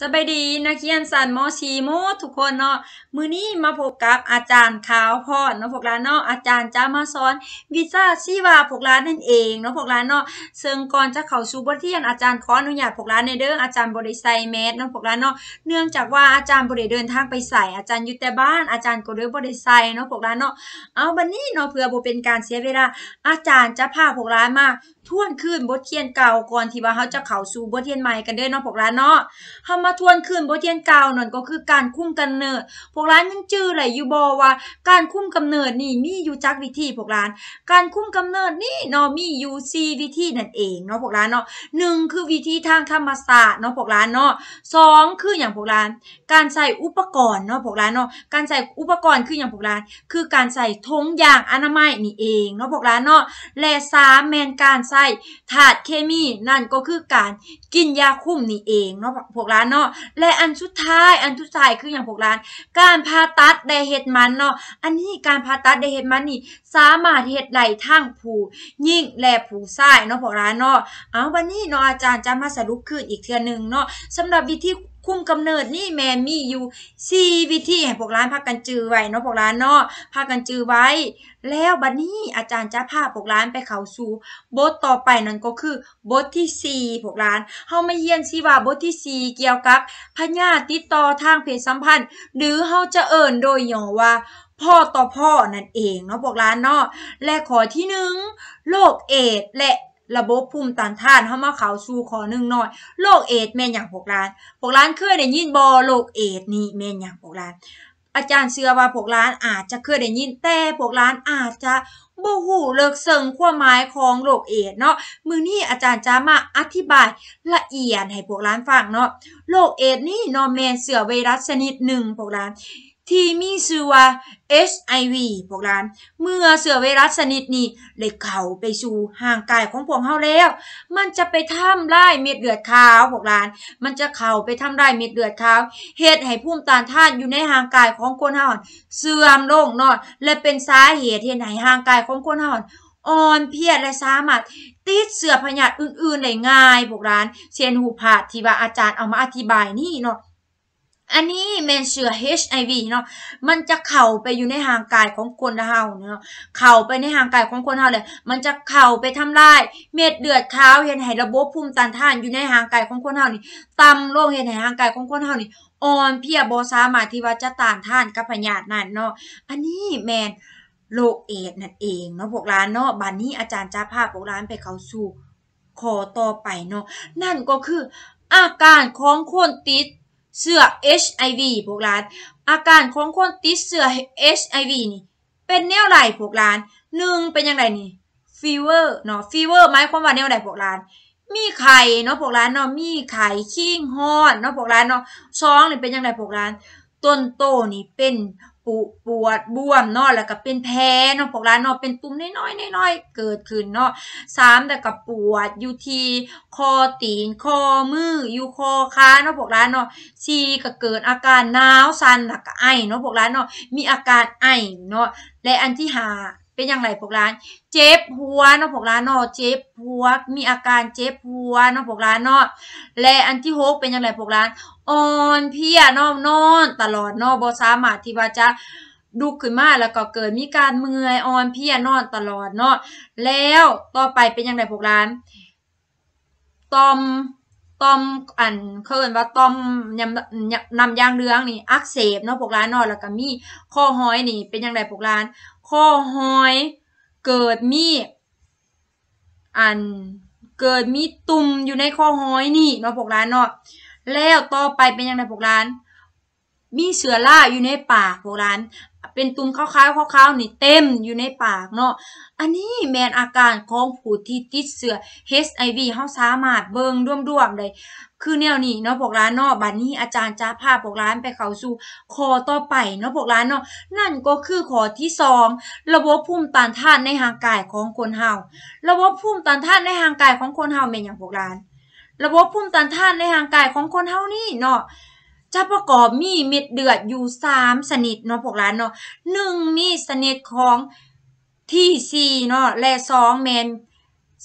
สบายดีนักเรียนสันมอชีโมทุกคนเนาะมือนี้มาพบกับอาจารย์ขาวพอดเนาะพวกเราเนาะอาจารย์จะมาสอนวิชาชีวาพวกเรานั่นเองเนาะพวกเราเนาะซชิงก่อนจะเข้าสู่บทเรียนอาจารย์ขออนุญาตพวกเราในเด้ออาจารย์บริไซแมสเนาะพวกเราเนาะเนื่องจากว่าอาจารย์บริเดินทางไปใส่อาจารย์อยู่แต่บ้านอาจารย์ก็เลยบริไซเนาะพวกเราเนาะเอาบันนี้เนาะเพื่อบ่เป็นการเสียเวลาอาจารย์จะพาพวกเรามาทวนคืนบทเรียนเก่าก่อนที่ว่าเขาจะเข่าสู่บทเรียนใหม่กันเด้อเนาะพวกร้านเนาะเำามาทวนคืนบทเรียนเก่านั่นก็คือการคุ้มกำเนิด พวกร้านยังจื้อไรอยู่บอว่า การคุ้มกำเนิดนี่มีอยู่จักวิธีพวกร้าน การคุ้มกำเนิดนี่เนาะมีอยู่4วิธีนั่นเองเนาะพวกร้านเนาะหนึ่งคือวิธีทางธรรมศาสตร์เนาะพวกร้านเนาะสองคืออย่างพวกร้าน การใส่อุปกรณ์เนาะพวกร้านเนาะ การใส่อุปกรณ์คืออย่างพวกร้าน คือการใส่ทงยางอนามัยนี่เองเนาะพวกร้านเนาะและมแมนการใสส่ธาตุเคมีนั่นก็คือการกินยาคุมนี่เองเนาะพวกร้านเนาะและอันสุดท้ายอันสุดท้ายคืออย่างพวกร้าน การผ่าตัดไดเฮ็ดมันเนาะอันนี้การผ่าตัดไดเฮ็ดมันนี่สามารถเห็ดไหลทั้งผู้ยิ่งและผู้ชายเนาะพวกร้านเนาะเอาวันนี้เนาะอาจารย์จะมาสรุปคืนอีกเทือนึงเนาะสำหรับวิธีคุมกำเนิดนี่แม่มีอยู่สี่วิธีให้พวกร้านพักกันจือไว้เนาะพวกร้านเนาะพักกันจือไว้ แล้วบัดนี้อาจารย์จะพาพวกร้านไปเข้าสู่บทต่อไปนั่นก็คือบทที่สี่พวกร้านเฮามาเยียนสิว่าบทที่สี่เกี่ยวกับพญาติดต่อทางเพศสัมพันธ์ หรือเฮาจะเอิ่นโดยย่อว่าพ่อต่อพ่อนั่นเองเนาะพวกร้านเนาะและขอที่หนึ่งโรคเอดและระบบภูมิต้านทานเข้ามาเขาสู่ขอหนึ่งหน่อยโรคเอดแม่นอย่างพวกร้านพวกร้านเคยได้ยินบอโรคเอดนี่แม่นอย่างพวกร้านอาจารย์เชื่อว่าพวกร้านอาจจะเคยได้ยินแต่พวกร้านอาจจะบูหูเลิกเสิงขั้วไม้ของโรคเอดเนาะมือนี้อาจารย์จะมาอธิบายละเอียดให้พวกร้านฟังเนาะโรคเอดนี่นอแมนเสือไวรัสชนิดหนึ่งพวกร้านที่มีชื่อว่า HIV พวกหลาน เมื่อเสือไวรัสชนิดนี้ได้เข้าไปสู่ห่างกายของพวกเฮาแล้ว มันจะไปทำลายเม็ดเลือดขาวพวกหลาน มันจะเข้าไปทำลายเม็ดเลือดขาวเหตุให้ภูมิต้านทานอยู่ในห่างกายของคนเฮาเสื่อมลงเนาะและเป็นสาเหตุที่ให้ห่างกายของคนเฮาอ่อนเพียรและสามารถติดเสือพยาธิอื่น ๆ ได้ง่ายพวกร้านเชยนหูผาดที่ว่าอาจารย์เอามาอธิบายนี่เนาะอันนี้แมนเชื้อ HIV เนาะ มันจะเข่าไปอยู่ในห่างกายของคนเฮาเนาะ เข่าไปในห่างกายของคนเฮาเลยมันจะเข่าไปทำลาย เม็ดเลือดขาวเห็นไหระบบภูมิต้านทานอยู่ในห่างกายของคนเฮานี่ต่ำลงเห็นไหห่างกายของคนเฮานี่ อ่อนเพียบอสามาที่ว่าจะต้านทานกับพยาธินั่นเนาะอันนี้แมนโรคเอดนั่นเองเนาะพวกร้านเนาะ บัดนนี้อาจารย์จะพาพวกร้านไปเข้าสู่ขอต่อไปเนาะ นั่นก็คืออาการของคน ติดเสื้อ HIV พวกหลาน อาการของคนติดเสื้อ HIV นี่เป็นแนวไหนพวกหลาน หนึ่งเป็นยังไงนี่ฟีเวอร์เนาะฟีเวอร์หมายความว่าแนวไหนพวกหลาน มีไข่เนาะ พวกหลาน เนาะ มีไข่ขี้งฮอน เนาะ พวกหลาน เนาะซองนี่เป็นยังไงพวกหลาน ต้นโตนี่เป็นปวด บวมเนาะแล้วก็เป็นแพ้เนาะพวกร้านเนาะเป็นตุ่มน้อยๆน้อยๆ เกิดขึ้นเนาะสามแต่กับปวด อยู่ที่คอตีนคอมือ อยู่คอขาเนาะพวกร้านเนาะสี่ก็เกิดอาการหนาว สั่นแล้วก็ไอเนาะพวกร้านเนาะมีอาการไอเนาะและอันที่หาเป็นอย่างไรพวกร้าน เจ็บหัวเนาะพวกร้านเนาะเจ็บหัวมีอาการเจ็บหัวเนาะพวกร้านเนาะและอันที่หกเป็นอย่างไรพวกร้าน อ่อนเพียนอนนอนตลอดเนาะบอสามารถที่ว่าจะดุขึ้นมาแล้วก็เกิดมีการเมื่อยอ่อนเพียนอนตลอดเนาะแล้วต่อไปเป็นอย่างไรพวกร้านตอมตอมอันเขาเอนว่าตอมยำนำยางเรืองนี่ อักเสบเนาะพวกร้านเนาะแล้วก็มีข้อห้อยนี่ เป็นอย่างไรพวกร้านข้อหอยเกิดมีอันเกิดมีตุ่มอยู่ในข้อหอยนี่เนาะพวกร้านเนาะแล้วต่อไปเป็นยังไงพวกร้าน มีเสือล่าอยู่ในปากพวกร้าน เป็นตุ่มคล้าวๆ้าวๆนี่เต็มอยู่ในปากเนาะอันนี้แมนอาการของผู้ที่ติดเสือ HIV เฮาสามารถเบิ่งร่วมๆได้คือแนวนี้เนาะพวกร้านเนาะบัดนนี้อาจารย์จะพาพวกร้านไปเข้าสู่คอต่อไปเนาะพวกร้านเนาะนั่นก็คือข้อที่สองระบบภูมิต้านทานในร่างกายของคนเฮาระบบภูมิต้านทานในร่างกายของคนเฮาเป็นอย่างพวกร้านระบบภูมิต้านทานในร่างกายของคนเฮานี่เนาะจะประกอบมีเม็ดเดือดอยู่สามชนิดเนาะพวกร้านเนาะหนึ่งมีชนิดของที่่เนาะและ2แมน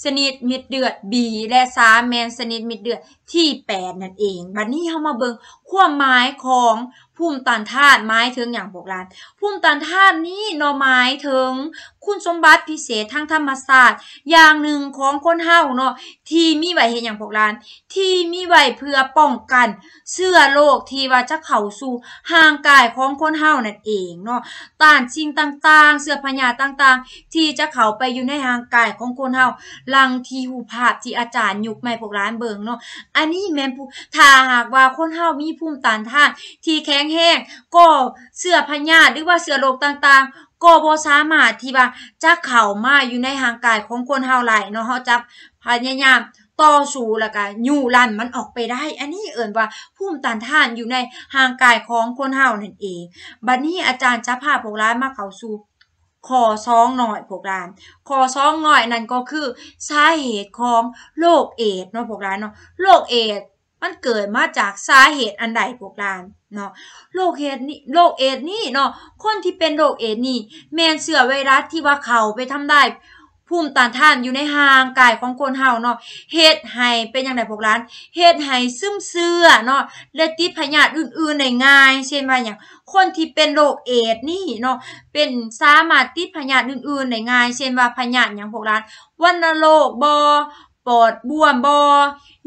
สนิทมิดเดือด B และ 3 แมนสนิทมิดเดือดที่ 8 นั่นเองบัดนนี้เขามาเบิงความหมายของภูมิต้านทานหมายถึงอย่างโบราณภูมิต้านทานนี้นอหมายถึง คุณสมบัติพิเศษทางธรรมศาสตร์อย่างหนึ่งของคนเฮาเนาะที่มีไหวเห็นอย่างโบราณที่มีไหวเพื่อป้องกันเสื้อโรคที่ว่าจะเข่าสู่ห่างกายของคนเฮานั่นเองเนาะต้านชิงต่าง ๆเสื้อพญาต่าง ๆ ที่จะเข่าไปอยู่ในห่างกายของคนเฮาลังทีหูภาพที่อาจารย์ยุกไม่โบราณเบิงเนาะอันนี้แม่นผู้ถ้าหากว่าคนเฮามีภภูมิต้านทานที่แข็งแห้งก็เสื้อพญาหรือว่าเสื้อโรคต่างๆก็บ่สามารถที่ว่าจะเข้ามาอยู่ในห่างกายของคนเฮาหลายเนาะเฮาจะพยายามต่อสู้แล้วก็ยู่ันมันออกไปได้ อันนี้เอิ่นว่าภูมิต้านทานอยู่ในห่างกายของคนเฮานั่นเอง บัดนี้อาจารย์จะพาพวกร้านมาเข้าสู่คอซองหน่อยพวกร้านคอซองหน่อยนั่นก็คือสาเหตุของโรคเอดเนาะพวกร้านเนาะโรคเอดมันเกิดมาจากสาเหตุอันใดพวกลานเนาะโรคเอดนี่โรคเอดนี่เนาะคนที่เป็นโรคเอดนี่แมนเสือไวรัสที่ว่าเขาไปทำได้ภูมิต้านทานอยู่ในห่างกายของคนเฮาเนาะเฮ็ดให้เป็นอย่างไรพวกลานเฮ็ดให้ซึมเสื้อเนาะและติดพยาธิอื่นๆไนง่ายเช่นว่าอย่างคนที่เป็นโรคเอดนี่เนาะเป็นสามารถติดพยาธิอื่นๆไนง่ายเช่นว่าพยาธิอย่างพวกลาน วันโรคบอปอดบวมบอ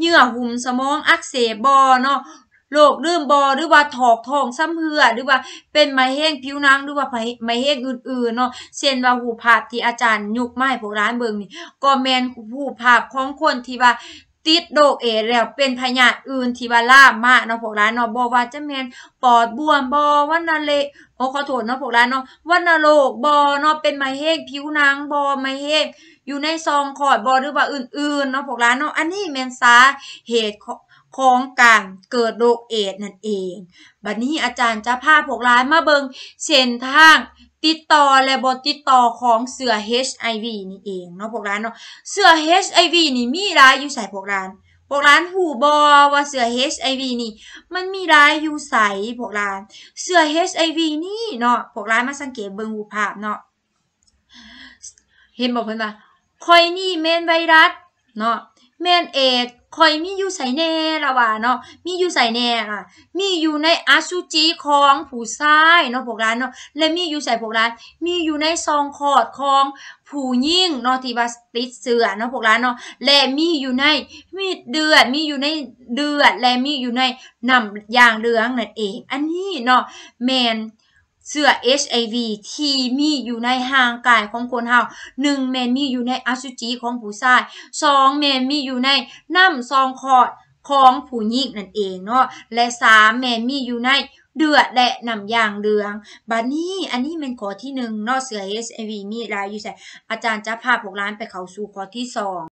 เยื่อหุ้มสมองอักเสบบอเนาะโรคเรืมบอหรือว่าถอกทองซ้ำเหือหรือว่าเป็นไมเฮงผิวหนังหรือว่าไมเฮงอื่นๆเนาะเซนว่าหูผาบที่อาจารย์ยุกไม้พวกร้านเบิงนี่ ก็แมนหูผาบของคนที่ว่าติดโรคเอแล้วเป็นพยาธิอื่นที่ว่าล่ามากเนาะพวกร้านเนาะบอว่าจะแมนปอดบวมบอวันนาเลโอ้ขอโทษเนาะพวกร้านเนาะวันนาโรคบอเนาะเป็นไมเฮงผิวหนังบอไมเฮงอยู่ในซองขอดบอหรือว่าอื่นๆเนาะพวกร้านเนาะอันนี้เมนซาเหตุของการเกิดโรคเอดนั่นเอง บัดนี้อาจารย์จะพาพวกร้านมาเบิงเส้นทางติดต่อและบทติดต่อของเสือ HIV นี่เองเนาะพวกร้านเนาะเสือ HIV นี่มีร้ายอยู่ใส่พวกร้านพวกร้านหูบอว่าเสือ HIV นี่ มันมีร้ายอยู่ใส่พวกร้านเสือ HIV นี่เนาะพวกร้านมาสังเกตเบิงหูภาพเนาะเห็นบอกเพื่อนว่าคอยนี่เมนไวรัสเนาะเมนเอดคอยมีอยู่ใส่แน่ละว่าเนาะมีอยู่ใส่แน่อ่ะมีอยู่ในอสุจิของผู้ชายเนาะพวกร้านเนาะและมีอยู่ใส่พวกร้านมีอยู่ในซองคอดของผู้ยิ่งเนาะที่ว่าติดเสือเนาะพวกร้านเนาะและมีอยู่ในมีเดือด มีอยู่ในเดือดและมีอยู่ในน้ำยางเหลืองนั่นเอง อันนี้เนาะแมนเสื้อ HIV ที่มีอยู่ในห่างกายของคนเฮาหนึ่งเมนมีอยู่ในอสุจิของผู้ชายสองเมนมีอยู่ในน้ำซองคอดของผู้หญิงนั่นเองเนาะและสามแมนมีอยู่ในเดือดและนำยางเดือง บัดนี้อันนี้เป็นข้อที่หนึ่งนอกเสือ HIV มีรายอยู่ใส่อาจารย์จะพาพวกร้านไปเขาสู่ข้อที่สอง